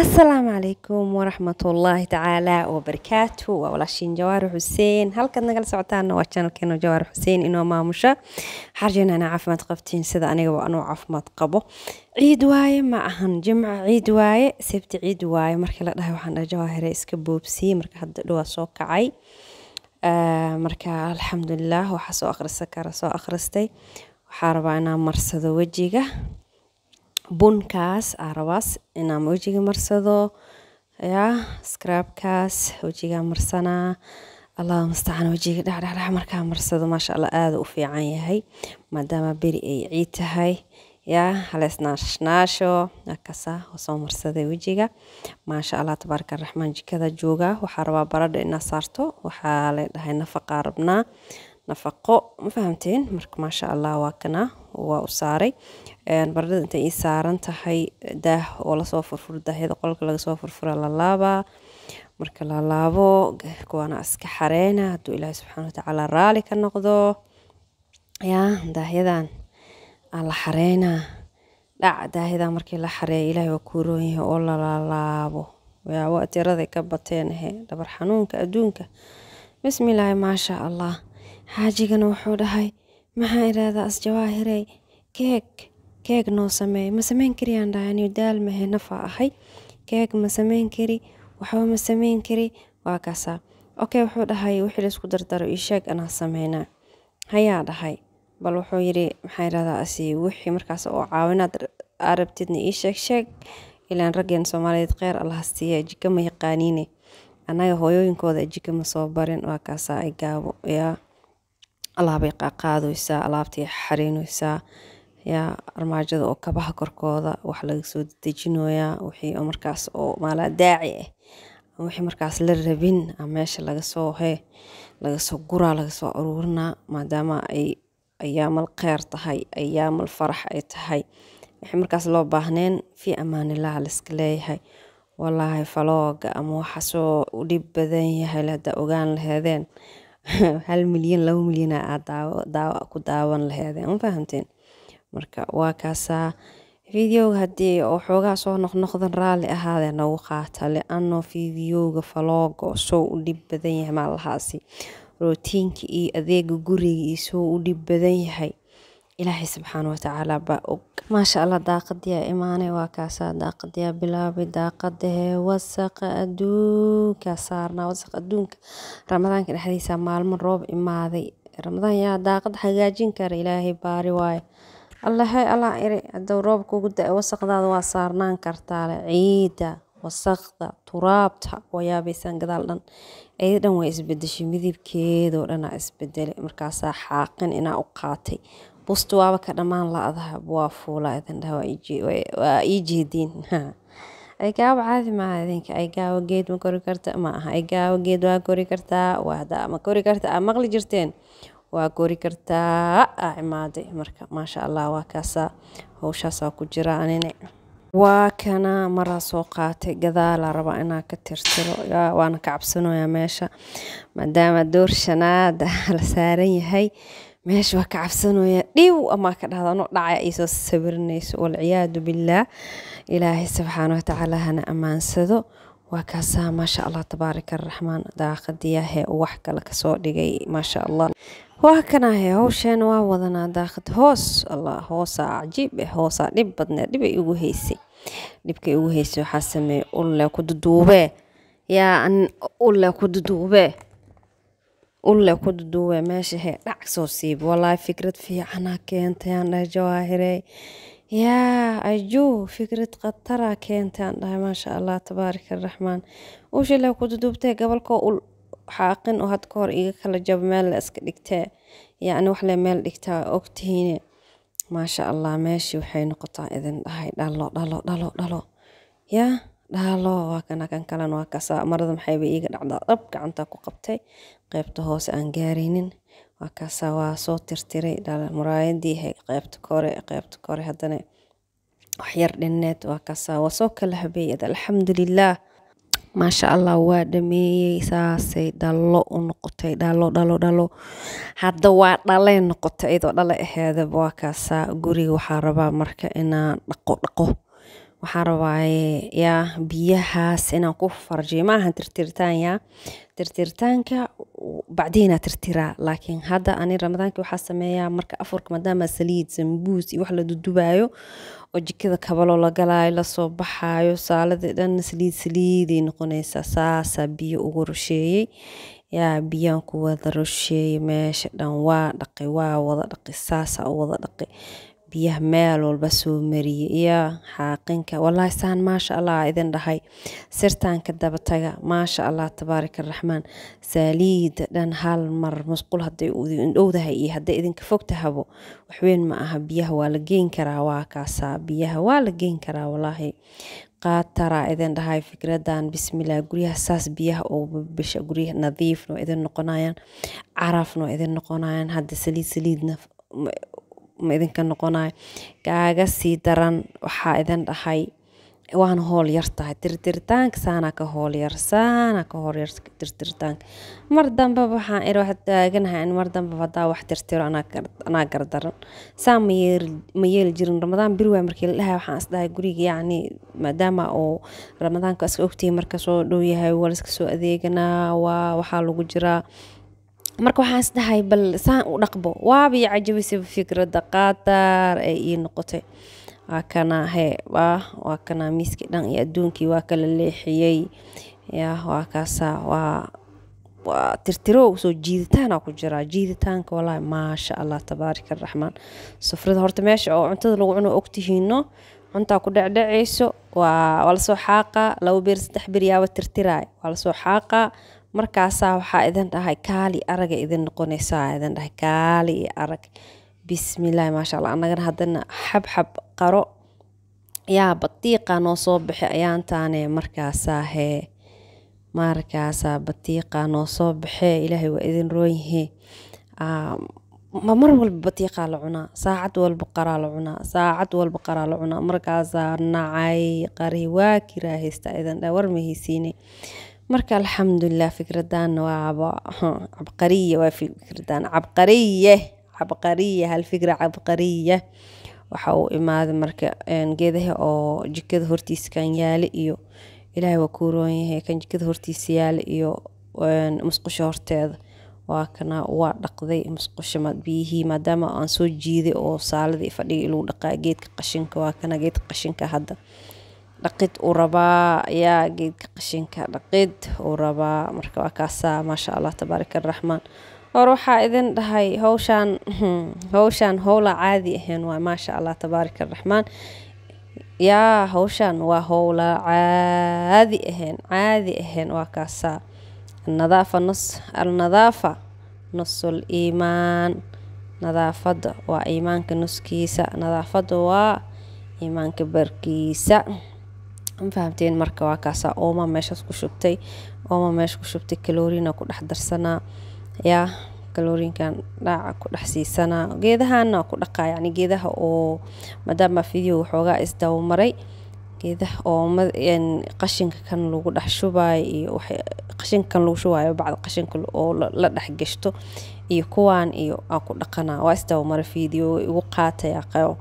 asalaamu calaykum waraxmatullaahi tacaala wabarakaatu waa walaashiin jawaari xuseen halkaad nagala socotaana waa janalkeena jawaari xuseen inoo maamusha xarjina inaa caafimaad qabtiin sida anigaba anuu caafimaad qabo ciid waaye ma ahan jimca ciid waaye sabti ciid waaye markii la dhahay waxaan dhahay jawaahire iska boobsiyey marka hadda dhowaa soo kacay marka alxamdulilaah waxaa soo akhrisa kara soo akhristay waxaa rabaa inaa marsado wejiga bunkaas arabaas inaan wejiga marsado yaa skraabkaas wejigaa marsanaa allah mustacaan wejiga dhexdhexdhex markaa marsado maasha allah aada u fiican yahay maadaama beri ay ciid tahay yaa haleysnaashnaasho akasa soo marsaday wejiga maasha allah tabaaraka raxmaan jikada jooga waxaa rabaa baradha inaa saarto waxaa la dhahay nafaqa rabnaa nafaqo ma fahamteen marka maasha allah waa kana waa u saaray baradhada intay ii saaran tahay daah oo lasoo furfuro daahyada qolka lagasoo furfura lalaabaa marka lalaabo kuwaana iska xareyna hadduu ilaahay subxaana watacaala raali ka noqdo yaa daahyadan la xareynaa dhac daahyadan markii la xareeya ilaahay waa kuuroonyahay oo lalaalaabo yaabo tiraday ka bateen ahe eh, dhabar xanuunka adduunka bismillaahi maasha allah xaajigana wuxuu dhahay maxaa idhaahdaa asjawaahirey keeg keeg noo sameey ma sameyn kari aan dhahay aniyo daal mahe nafaa ahay keeg ma sameyn kari waxba ma sameyn kari waa kaasaa okey wuxuu dhahay wixii laisku dardaro io sheeg anaa sameynaa hayaa dhahay bal wuxuu yidhi maxaa idhahdaa asi wixii markaas oo caawinaad aa rabtidna ii sheeg sheeg ilaan raggeen soomaaliyeed kheyr allahasiiya jika ma yaqaaniine annaga hooyooyinkooda jika ma soo barin waa kaasaa ay gaabo yaa alaabay qaadaysaa alaabtay xariinoysaa yaa armaajada oo kabaha korkooda wax laga soo dejinoyaa wixii oo markaas oo maalaa daaci ah wixii markaas la rabin ah meesha lagasoo he lagasoo guraa lagasoo aruurinaa maadaama ay ayaamal kheer tahay ayaamal farax ay tahay wixii markaas loo baahneen fii amaanilaha layska leeyahay walaahi falooga ama waxaasoo u dhib badan yahay haddaa ogaan laheedeen hal milyan laba milyana aad ku daawan laheedeen ma fahamteen marka waa kaasaa fideoga haddii xoogaa soo noqnoqdan raalli ahaadee nagu qaata le-ano fideoga faloogo soo u dhib badan yahay maalahaasi rootiinka iyo adeega guriga iyo soo u dhib badan yahay ilaahay subxaana watacaala baa og Mashaallah daaqadi yaa iimane waakasa daaqadi yaa bilaawe daaqadehe wasaqa aduunka saarna wasaqa aduunka ramadanka daxdiisa maalmo roob imaaday ramadan yaa daaqada hagaajin karo ilaahay baari waay Allahe Alla iri haduu roob kugu dao wasaqdaada waa saarnaan kartaa ciida wasaqda turaabta waa gadaal dhan ayada dhan wey isbedeshay midabkeeda dhanaa dhan markaasaa xaaqin inaa u qaatay bustu waaba ka dhammaan la-daha waa fuula idin dhaha waa ii jeediin ay caadi maaha idinka ay geed ma kori karta ma aha ay geed waa kori kartaa waa ma kori karta aa maqli jirteen waa kori kartaa aa imaaday marka maasha allah waa kaasa howshaasaa ku jira anine waa kana maraa soo qaatay gadaala rabaa inaa ka tirtiro waana ka cabsanayaa meesha maadaama door shanaada la saaran yahay meesha waa ka cabsanaya dhiw amaa ka dhahda dhacay ay soo sawirinayso walciyaadu billaah ilaahay subxaana watacaala hana ammaansado waa kaasaa maasha allah tabaaraka araxmaan daaqadiyahe wax kale kasoo dhigay maasha allah waa kanahe howsheena waa wadanaa daaqad hoos allah hoosaa cajiib eh hoosaa dhib badnee dhibay ugu heysay dhibkay ugu heysay waxaa sameeye ulle ku duduubee yaa ulle ku duduubee ulle ku meesha meeshahe dhac ah, soo siib walaahi fikrad fiicanaa keentay aan dhahay jawaahirey yaa ajuu fikrad khatara keentay aan dhahay maasha allah tabaarika araxmaan ushile ku duduubtee gobolkoo ul xaaqin oo had hor iga kala jabo meel la iska dhigtee yacni le meel dhigtaa ogtihiine maasha allah meeshii waxay noqotaa idin dhahay dhalo dhalo dhalo dhalo yaa dhaalo waa kana kan kalena waa kaasa marada maxayba iiga dhacdaa dhab gacantaa ku qabtay qaybta hoose aan gaaraynin waa kaasaa waa soo tirtiray muraayadii qaybta kore qaybta kore haddana waxyar dhinneed waa kaasaa waa soo kala habeeyad alxamdulilaah maasha allah waa dhameeyey saasay dhalo u noqotay dhalo dhalo dhalo hadda waa dhalay noqotay iyadoo dhale aheedaba waa kaasaa guriga waxaa rabaa marka inaan dhaqo dhaqo waxaan rabaaye yaa biyahaas inaan ku farjiyo maahan tirtirtaan yaa tirtirtaanka bacdiina tirtiraa laakiin hadda ani ramadaankii waxaa sameeyaa marka afarka maadaama saliid sambuus iyo wax la dudubaayo oo jikada kabaloo la galaayo lasoo baxaayo saaladii dhan saliid saliiday noqonaysaa saasaa biyo ugu rusheeyey yaa biyaan ku wada rusheeyey meesha dhan waa dhaqi waa wada dhaqi saasaa u wada dhaqi biyaha meel walba soo mariyey iyo xaaqinka wallaahi saan maasha allah idin dhahay sirtaanka dabataga maasha allah tabaaraka raxmaan saaliida dhan hal mar musqul hadday indhowdahay iyo hadday idinka fogtahabo waxweyn ma aha biyaha waa la geyn karaa waa kaasaa biyaha waa la geyn karaa wallaahi qaataraa idin dhahay fikradan bismilah guryaha saas biyaha bisha guryaha nadiifno idin noqonayaan carafno idin noqonayaan hadda saliid saliidna idinka noqonayo kaaga sii daran waxaa idin dhahay waan hoolyartahay tirtiritaanka saana ka hoolyarsana ka hoolyarsa tirtiritaanka mar dambeba waxaan iri waxa in mar dambeba haddaa wax tirtiro anaa gardaran saa ma yeeli jirin ramadaan biri waay markii la dhahay waxaan isdhahay guriga yacni maadaama uu ramadaanka iska ogtihi marka soo dhow yahay waa la iska soo adeeganaa waa waxaa lagu jiraa marka waxaan isdhahay bal saan u dhaqbo waaba io cajabisaba fikrada qatar ee ii noqotay waa kana hee waa kana miiskii dhan iyo adduunkii waa kala leexiyey waa kaasaa waa waa tirtiro soo jiiditaana ku jiraa jiiditaanka walaahi maasha allah tabaarika araxmaan sufrida horta meesha oo cuntada lagu cuno ogtihiino cuntaa ku dhecdhecayso waa waa lasoo xaaqa laba beer saddex beer yaaba tirtiraay waa lasoo xaaqa markaasaa waxaa idin dhahay kaali araga idin noqonaysaa idin dhahay kaali iyo arag bismillahi maasha allah annagana haddana xabxab qaro yaa batiiqa noo soo bixi ayaantaane markaasaa markaasaa batiiqa noo soo baxee ilaahay waa idin roonyihe mar walba batiiqaa la cunaa saacad walba qaraa la cunaa saacad walba qaraa la cunaa markaasaa nacay qari waa kiraa haysta idan dha warma haysiine marka alxamdulilah fikradana waa cabqariye waa fikradan cabqariye cabqariye halfikra cabqariye waxa uu imaaday marka geedaha oo jikada hortiisa kan yaale iyo ilaahay waa kuu roon yahay kan jikada hortiisa yaale iyo musqusha horteeda waa kana waa dhaqday musqusha biyihii maadaama aan soo jiiday oo saalada fadhiga lagu dhaqaa geedka qashinka waa kana geedka qashinka hadda dhaqid uu rabaa ayaa geedka qashinka dhaqid uu rabaa marka waa kaasaa maasha allah tabaaraka araxmaan hor waxaa idin dhahay howshaan hmm, howshaan howla caadi ahayn waa maasha allah tabaaraka araxmaan yaa howshaan waa howla caadi ahayn caadi ahayn waa kaasaa nadaafa nus alnadaafa nusul iimaan nadaafada waa iimaanka nuskiisa nadaafada waa iimaanka barkiisa mafahmteen marka waa kaasa ooma meeshaas ku shubtay ooma meesha ku shubtay kalooriina ku dhex darsanaa yaa kalooriinkan dhaaca ku dhex siisanaa geedahana ku dhaqaa yacni geedaha oo maadaama video waxoogaa isdabamaray geedaha oo qashinka lagu dhex shubayo iyo qashinka kan lagu shubayo bacda qashinka oo la dhex gashto iyo kuwaan iyo aan ku dhaqanaa waa isdabamaray video igu qaatayaa qabo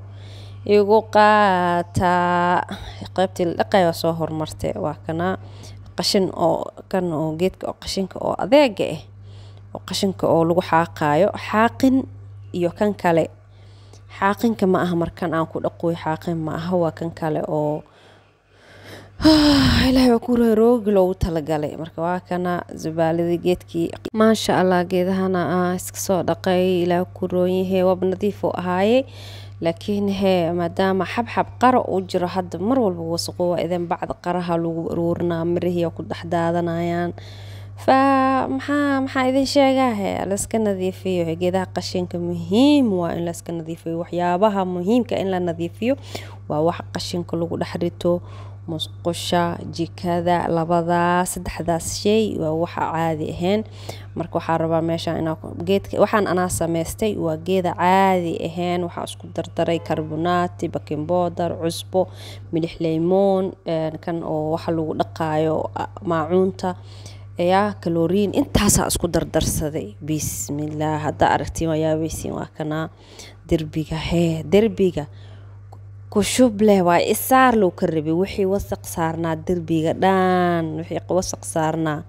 igu qaataa qeybtii la dhaqay soo hormartay waa kana qashin oo kan oo geedka oo qashinka oo adeega ah oo qashinka oo lagu xaaqaayo xaaqin iyo kan kale xaaqinka ma aha markan aan ku dhaqooyo xaaqin ma aha waa kan kale oo ilaahay waa ku rogi loogu talagalay marka waa kana zabaalidii geedkii maasha allah geedahana aan iska soo dhaqay ilaah ku roonyahe waab nadiif uu ahaayey laakiin hee maadaama xabxab qara uu jiro hadda mar walba wasaqoowa idan bacda qaraha lagu aruurinaa mirihiia ku dhex daadanayaan fa maxaa maxaa idin sheegaahe layska nadiifiyo geedaha qashinka muhiim waa in layska nadiifiyo waxyaabaha muhiimka in la nadiifiyo waa wax qashinka lagu dhex rito musqusha jikada labadaas saddexdaas shey waa waxa caadi ahayn marka waxaa rabaa meesha waxaan anaa sameystay waa geeda caadi ahayn waxaa isku dardaray karbonaati bakinbodar cusbo milix leymoon kan oo waxa lagu dhaqaayo maacuunta yaa kaloriin intaasaa isku dardarsaday bismillaah haddaa aragtiin waa yaabaysiin waa kanaa derbiga hee derbiga kushub leh waa isaar loo ka rabay wixii wasaq saarnaa derbiga dhaan wixii wasaq saarnaa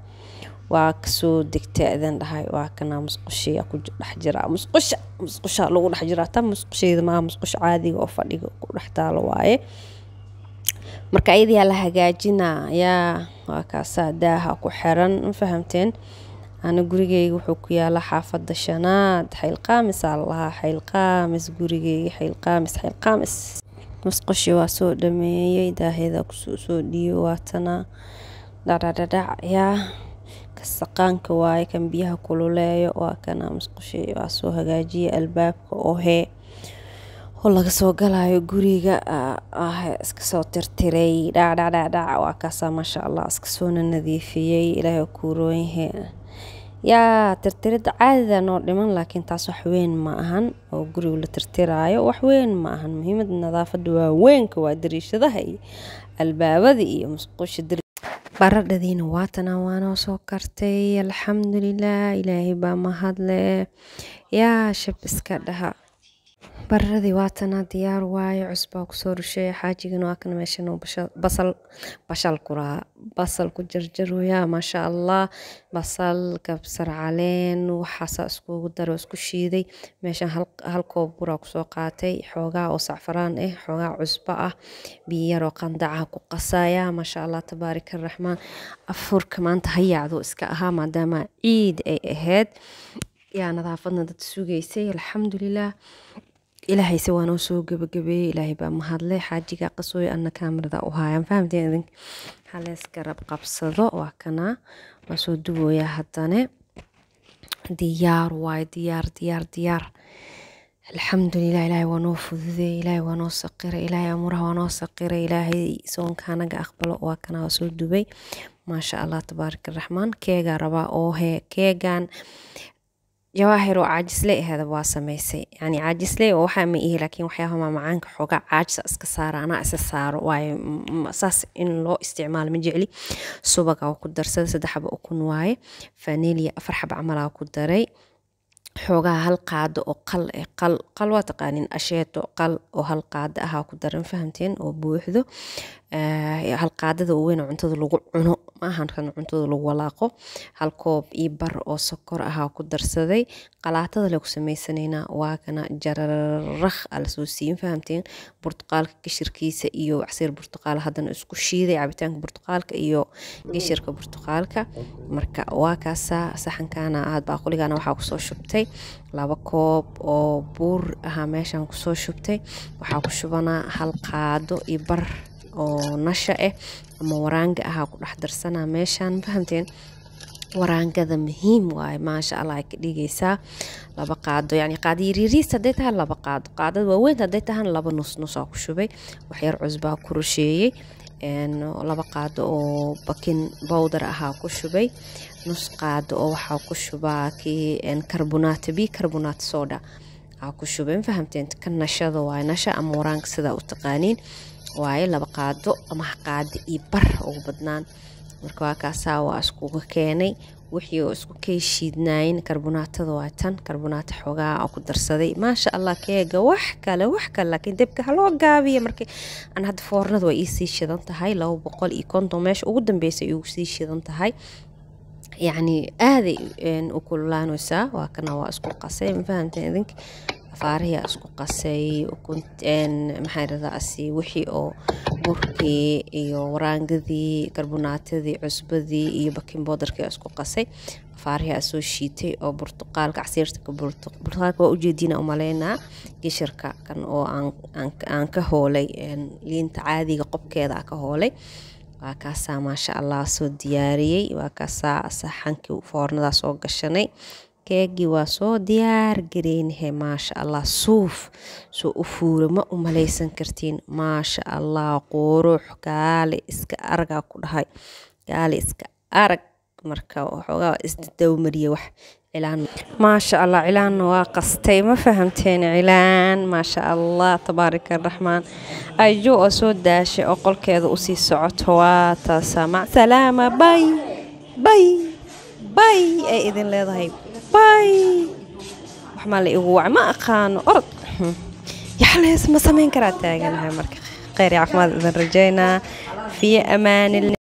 waa kasoo degtaa idan dhahay waa kana musqushiya ku dhex jiraa musqusha musqusha lagu dhex jiraa tan musqusheeda maaha musqusha caadiga oo fadhiga ku dhex taalo waaye marka ayadiyaa la hagaajinaa yaa waa kaasaa daaha ku xeran ma fahamteen ana gurigeyga wuxuu ku yaala xaafada shanaad xaylqaamis aa lalahaa xaylqaamis gurigeyga xaylqaamis xaylqaamis Musqusha waa soo dhameeyey daahida soo kusoodhiyo waatana dhadhadhadhac yaa kasaqaanka waaye kan biyaha kululeeyo waa kana musqusha waa soo hagaajiye albaabka oo hee oo laga soo galaayo guriga ah iska soo tirtiray dhadhadhadhac waa kaasa maasha Allah iska soo nadiifiyay ilaahay ha kuu roon yaa tirtiridda caadida noo dhiman laakiin taas wax weyn ma ahan oo gurigu la tirtiraayo wax weyn ma ahan muhiimada nadaafadda waa weynka waa dariishadaha iyo albaabada iyo musquusha baradhadiina waatana waanoo soo kartay alxamdulilah ilaahay baa mahadle yaa shab iska dhaha Baradadhi waatana diyaar waye cusba kusoo kusorishe xajigana waa kan meshan basal kudaha,basal kujarjaroya manshaalah,basal,kabsar caleen waxas aa iskugudare waa iskushiidey meshan hal koob bur kusoo qaatay xoogaa oo sacfaraan eh xoogaa cusba ah biya yar oo qandac ah kuqasaya manshalah afurka maanta ha yaacdo iska ahaa maadaama ciid ay ahayd yaa nadaafadna dad sugeyse alxamdulilah ilaahay ilaahayse waan oo soo gabagabeeyey ilaahay baa mahadle xaajiga qasooyo ana kamerada u haayaan fahamteen idin halees garab qabsado waa kana waa soo duwooyaa haddane diyaar waay diyaar diyaar diyaar alxamdulilah ilaahay waa noo fududeey ilaahay waa noo saqiray ilaahay amuraha waa noo saqiray ilaahay soonkaanaga aqbalo waa kana waa soo dubay maasha allah tabaaraka raxmaan keegaa rabaa oo hee keegaan jawaahiroo caajisle aheeda waa samaysay yani caajisle oo waxaa ma ihi laakiin waxyaabaha macaanka xoogaa caajisa iska saara anaa isa saaro waaye mm, mm, saas in loo isticmaalo ma jecli subaga oo ku darsada saddexaba xaba ukun waaye fanelia afar xaba camalaa ku daray xoogaha hal qaado oo qal eh qal qal waa taqaanin asheeto qal oo hal qaado ahaa ku daran fahamteen oo buuxdo Eh, halqaadada weyn oo cuntada lagu cuno maahan kan cuntada lagu walaaqo hal koob iyo bar oo sokor ahaa ku darsaday qalaatada le ku samaysanayna waa kana jararakh alasoo siin fahamteen burtuqaalka gishirkiisa iyo casiir burtuqaal haddana isku shiiday cabitaanka burtuqaalka iyo gishirka burtuqaalka marka waa kaasaa saxankana aad baaquligana waxaa kusoo shubtay laba koob oo buur ahaa meeshaan kusoo shubtay waxaa ku shubanaa hal qaado iyo bar oo nasha eh, ah ama waraanga ahaa ku dhex darsana meeshaan fahamteen waraangada muhiim waaye maasha allah ay ka dhigaysaa laba qaado yani qaado yaryariis hadday tahay laba qaado qaadada waaweyn hadday tahana laba nus nus ku shubay waxyar cusbaa ku rusheeyey laba qaado oo bakin bowdar ahaa ku shubay nus qaado oo waxaa ku shubaa kii karbonaata bi karbonaat soda aa ku shubay fahamteen ka nashada waaye nasha ama waraanka sidaa u taqaaniin waayo laba qaado ama haqaado iyo bar ugu badnaan marka waa kaasaa waa iskuga keenay wixii oo isku keeshiidnaayin karbonaatada waa tan karbonaata xoogaa oo ku darsaday maasha allah keega wax kale wax kale laakiin debka haloo gaabiya markii aan hadda foornada waa iisii shidan tahay laba boqol iyo konton meesha ugu dambeysa igu sii shidan tahay yacni aaday u kululaanaysaa waa kana waa isku qasay ma idinka faarihi isku qasay maxaadaas wixii oo burkii iyo waraangadii karbunaatadii cusbadii iyo bakinboodarkii isku qasay faarihi soo shiitay oo burtuqaalka casiirta burtuqaalka waa ujeediina umaleynaa gishirka kan oo aan ka hoolay liinta caadiga qobkeeda ka hoolay waa kaasaa maasha allah soo diyaariyey waa kaasaa saxankii foornadaa soo gashanay keegii waa soo diyaar gareynhe maasha allah suuf soo u fuure ma u malaysan kartiin maasha allah qurux gaali iska aragaa ku dhahay gaale iska arag marka waxoogaa isdawmariye wax cilaan maasha allah cilaanna waa qastay ma fahamteen cilaan maasha allah tabaarika araxmaan ayuu oo soo daashay oo qolkeeda usii socoto waa taasaa salaama bay bay bay ay idin leedahay bay waxmaa la igu wac ma aqaano orod yaxlees ma samayn karaa taaganahay marka kheyr caafimaad idin rajaynaa fiye ammaanil